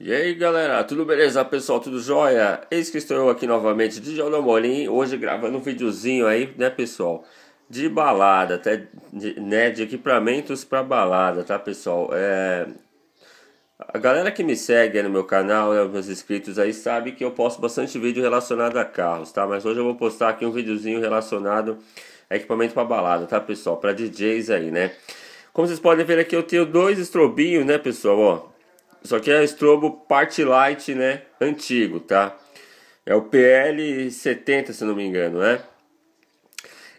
E aí galera, tudo beleza pessoal, tudo jóia? Eis que estou eu aqui novamente de Jornal Molim, hoje gravando um videozinho aí, né pessoal? De balada, até de, né, de equipamentos para balada, tá pessoal? É... A galera que me segue no meu canal, né, meus inscritos aí, sabe que eu posto bastante vídeo relacionado a carros, tá? Mas hoje eu vou postar aqui um videozinho relacionado a equipamento para balada, tá pessoal? Para DJs aí, né? Como vocês podem ver aqui, eu tenho dois estrobinhos, né pessoal, ó isso aqui é estrobo parte light, né? Antigo, tá? É o PL70, se não me engano, né?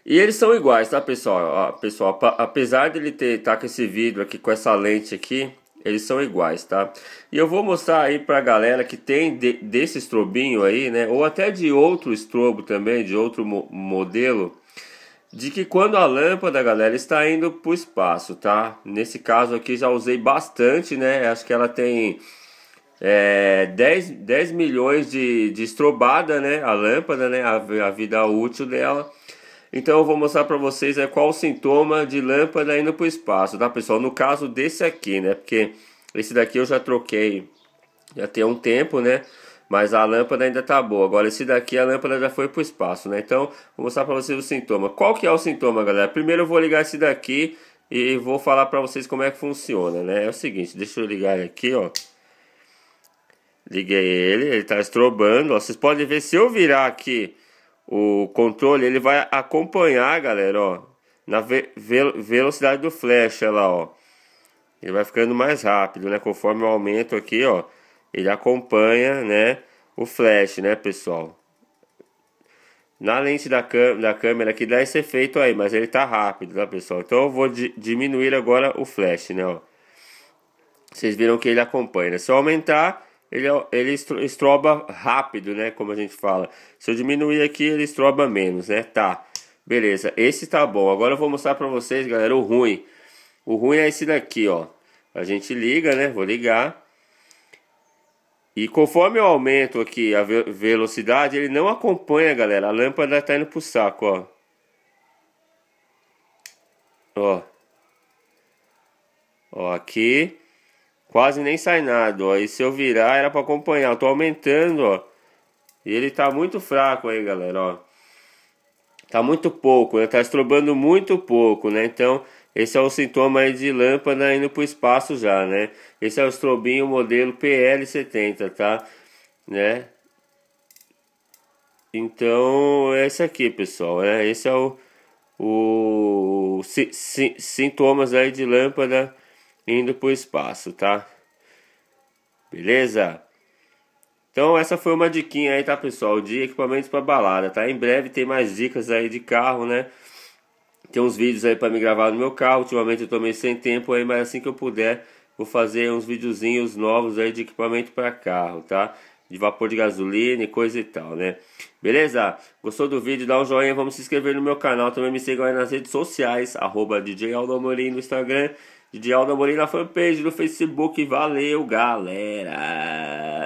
E eles são iguais, tá, pessoal? Ó, pessoal, apesar de ele ter tá com esse vidro aqui com essa lente aqui, eles são iguais, tá? E eu vou mostrar aí pra galera que tem de, desse estrobinho aí, né? Ou até de outro estrobo também, de outro mo modelo, de que quando a lâmpada, galera, está indo para o espaço, tá? Nesse caso aqui já usei bastante, né? Acho que ela tem é, 10, 10 milhões de, de estrobada, né? A lâmpada, né? A, a vida útil dela. Então eu vou mostrar para vocês é, qual o sintoma de lâmpada indo para o espaço, tá, pessoal? No caso desse aqui, né? Porque esse daqui eu já troquei já tem um tempo, né? mas a lâmpada ainda está boa. Agora esse daqui a lâmpada já foi para o espaço, né? Então vou mostrar para vocês o sintoma. Qual que é o sintoma, galera? Primeiro eu vou ligar esse daqui e vou falar para vocês como é que funciona, né? É o seguinte, deixa eu ligar aqui, ó. Liguei ele, ele está estrobando, ó. Vocês podem ver, se eu virar aqui o controle, ele vai acompanhar, galera, ó. Na ve ve velocidade do flash, lá, ó. Ele vai ficando mais rápido, né? Conforme eu aumento aqui, ó ele acompanha, né, o flash, né, pessoal. Na lente da, da câmera aqui dá esse efeito aí, mas ele tá rápido, tá, pessoal? Então eu vou di diminuir agora o flash, né, ó. Vocês viram que ele acompanha, né? Se eu aumentar, ele, é ele estroba rápido, né, como a gente fala. Se eu diminuir aqui, ele estroba menos, né, tá. Beleza, esse tá bom. Agora eu vou mostrar pra vocês, galera, o ruim. O ruim é esse daqui, ó. A gente liga, né, vou ligar. E conforme eu aumento aqui a ve velocidade, ele não acompanha, galera. A lâmpada está indo pro saco, ó. Ó. Ó, aqui. Quase nem sai nada, ó. E se eu virar, era para acompanhar. Eu tô aumentando, ó. E ele tá muito fraco aí, galera, ó. Tá muito pouco, né? Tá estrobando muito pouco, né? Então, esse é o sintoma de lâmpada indo para o espaço já, né? Esse é o estrobinho modelo PL70, tá? Né? Então, é esse aqui, pessoal, né? Esse é o, o si, si, sintomas aí de lâmpada indo para o espaço, tá? Beleza? Então essa foi uma diquinha aí, tá pessoal? De equipamentos para balada, tá? Em breve tem mais dicas aí de carro, né? Tem uns vídeos aí para me gravar no meu carro. Ultimamente eu tomei meio sem tempo aí, mas assim que eu puder, vou fazer uns videozinhos novos aí de equipamento para carro, tá? De vapor de gasolina e coisa e tal, né? Beleza? Gostou do vídeo? Dá um joinha, vamos se inscrever no meu canal. Também me sigam aí nas redes sociais, arroba DJ Aldo Amorim no Instagram, DJ Aldo Amorim na fanpage no Facebook. Valeu, galera!